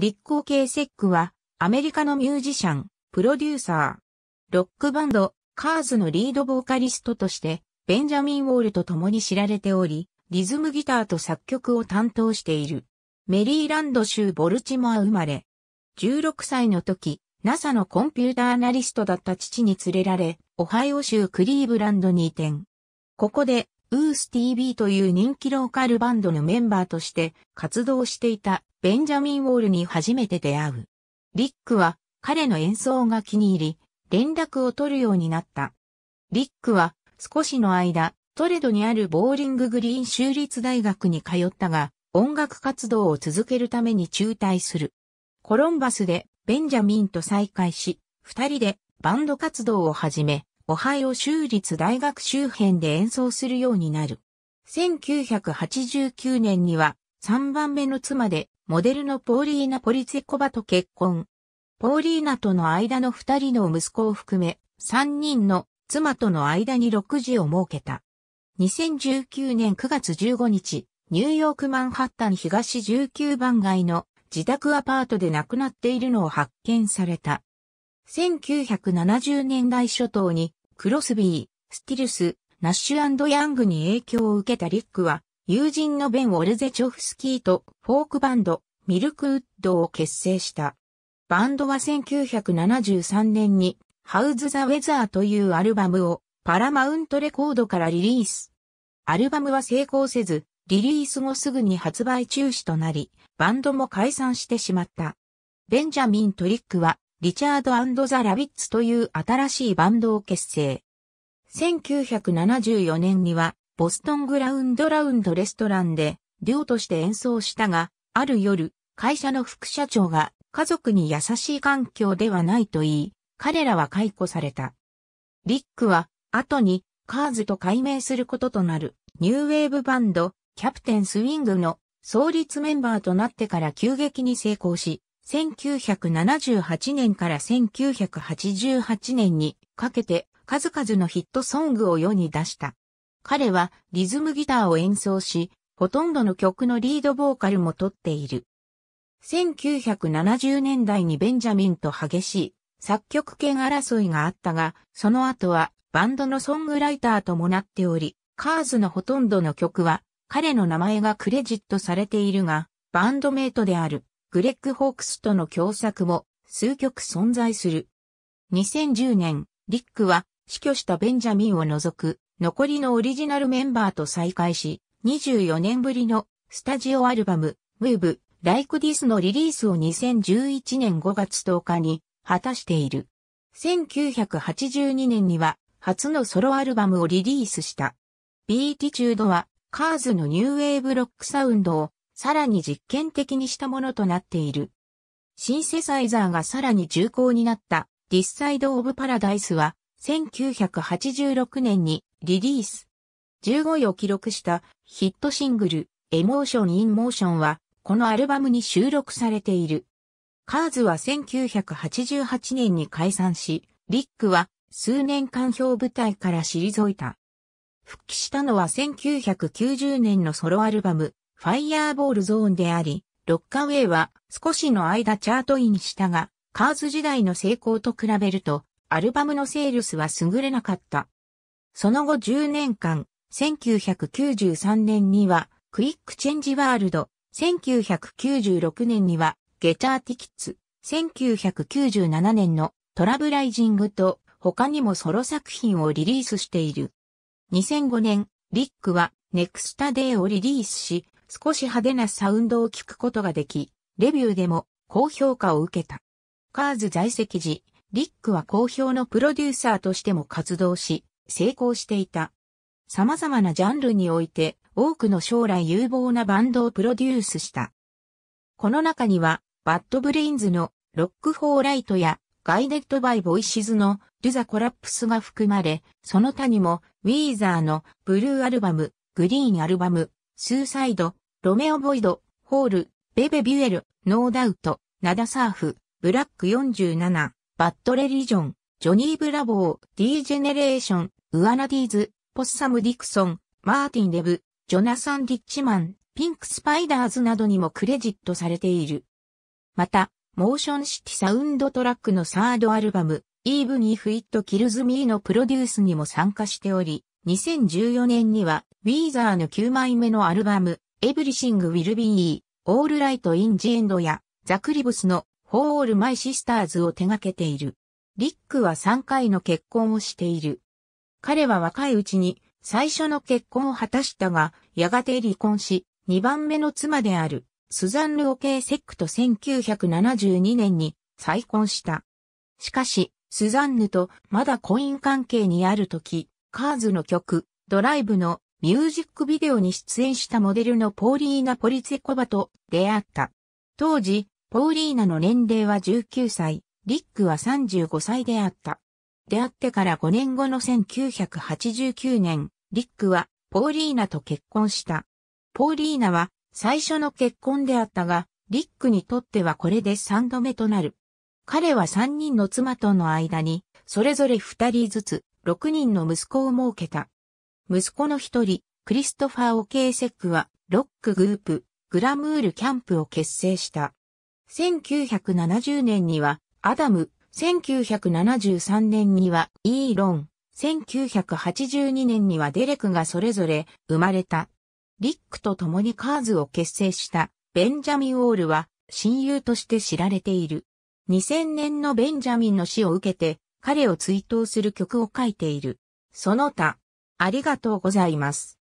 立候系セックは、アメリカのミュージシャン、プロデューサー、ロックバンド、カーズのリードボーカリストとして、ベンジャミン・ウォールと共に知られており、リズムギターと作曲を担当している。メリーランド州ボルチモア生まれ。16歳の時、NASA のコンピューターアナリストだった父に連れられ、オハイオ州クリーブランドに移転。ここでウース TV という人気ローカルバンドのメンバーとして活動していたベンジャミン・ウォールに初めて出会う。リックは彼の演奏が気に入り、連絡を取るようになった。リックは少しの間、トレドにあるボーリンググリーン州立大学に通ったが、音楽活動を続けるために中退する。コロンバスでベンジャミンと再会し、二人でバンド活動を始め、オハイオ州立大学周辺で演奏するようになる。1989年には3番目の妻でモデルのポーリーナ・ポリツェコバと結婚。ポーリーナとの間の2人の息子を含め3人の妻との間に6時を設けた。2019年9月15日、ニューヨークマンハッタン東19番街の自宅アパートで亡くなっているのを発見された。1970年代初頭にクロスビー、スティルス、ナッシュヤングに影響を受けたリックは、友人のベン・ウォルゼチョフスキーとフォークバンド、ミルクウッドを結成した。バンドは1973年に、ハウズ・ザ・ウェザーというアルバムをパラマウントレコードからリリース。アルバムは成功せず、リリース後すぐに発売中止となり、バンドも解散してしまった。ベンジャミン・トリックはリチャードザ・ラビッツという新しいバンドを結成。1974年には、ボストングラウンドラウンドレストランで、寮として演奏したが、ある夜、会社の副社長が家族に優しい環境ではないと言い、彼らは解雇された。リックは、後に、カーズと改名することとなる、ニューウェーブバンド、キャプテンスウィングの創立メンバーとなってから急激に成功し、1978年から1988年にかけて数々のヒットソングを世に出した。彼はリズムギターを演奏し、ほとんどの曲のリードボーカルも取っている。1970年代にベンジャミンと激しい作曲権争いがあったが、その後はバンドのソングライターともなっており、カーズのほとんどの曲は彼の名前がクレジットされているが、バンドメイトであるグレッグ・ホークスとの共作も数曲存在する。2010年、リックは死去したベンジャミンを除く残りのオリジナルメンバーと再会し、24年ぶりのスタジオアルバム、ウェブ・ライク・ディスのリリースを2011年5月10日に果たしている。1982年には初のソロアルバムをリリースした。ビーティチュードはカーズのニューウェーブロックサウンドをさらに実験的にしたものとなっている。シンセサイザーがさらに重厚になったディスサイド・オブ・パラダイスは1986年にリリース。15位を記録したヒットシングルエモーション・イン・モーションはこのアルバムに収録されている。カーズは1988年に解散し、リックは数年間表舞台から退いた。復帰したのは1990年のソロアルバム、ファイヤーボールゾーンであり、ロッカウェイは少しの間チャートインしたが、カーズ時代の成功と比べると、アルバムのセールスは優れなかった。その後10年間、1993年には、クイックチェンジワールド、1996年には、ゲターティキッズ、1997年のトラブライジングと、他にもソロ作品をリリースしている。2005年、リックはネクスタデーをリリースし、少し派手なサウンドを聞くことができ、レビューでも高評価を受けた。カーズ在籍時、リックは好評のプロデューサーとしても活動し、成功していた。様々なジャンルにおいて、多くの将来有望なバンドをプロデュースした。この中には、バッドブレインズのロックフォーライトやガイデッドバイボイシズのルザコラップスが含まれ、その他にもウィーザーのブルーアルバム、グリーンアルバム、スーサイド、ロメオ・ボイド、ホール、ベベ・ビュエル、ノーダウト、ナダ・サーフ、ブラック47、バッド・レリジョン、ジョニー・ブラボー、ディー・ジェネレーション、ウアナ・ディーズ、ポッサム・ディクソン、マーティン・レブ、ジョナサン・ディッチマン、ピンク・スパイダーズなどにもクレジットされている。また、モーションシティサウンドトラックのサードアルバム、イーブニーフ・イット・キルズ・ミーのプロデュースにも参加しており、2014年には、ウィーザーの9枚目のアルバム、Everything Will Be All Right in the End やザクリブスの For All My Sisters を手掛けている。リックは3回の結婚をしている。彼は若いうちに最初の結婚を果たしたが、やがて離婚し、2番目の妻であるスザンヌ・オケー・セックと1972年に再婚した。しかし、スザンヌとまだ婚姻関係にある時、カーズの曲、ドライブのミュージックビデオに出演したモデルのポーリーナ・ポリツェコバと出会った。当時、ポーリーナの年齢は19歳、リックは35歳であった。出会ってから5年後の1989年、リックはポーリーナと結婚した。ポーリーナは最初の結婚であったが、リックにとってはこれで3度目となる。彼は3人の妻との間に、それぞれ2人ずつ、6人の息子を設けた。息子の一人、クリストファー・オケーセックは、ロックグループ、グラムール・キャンプを結成した。1970年には、アダム、1973年には、イーロン、1982年にはデレクがそれぞれ生まれた。リックと共にカーズを結成したベンジャミン・ウォールは親友として知られている。2000年のベンジャミンの死を受けて彼を追悼する曲を書いている。その他、ありがとうございます。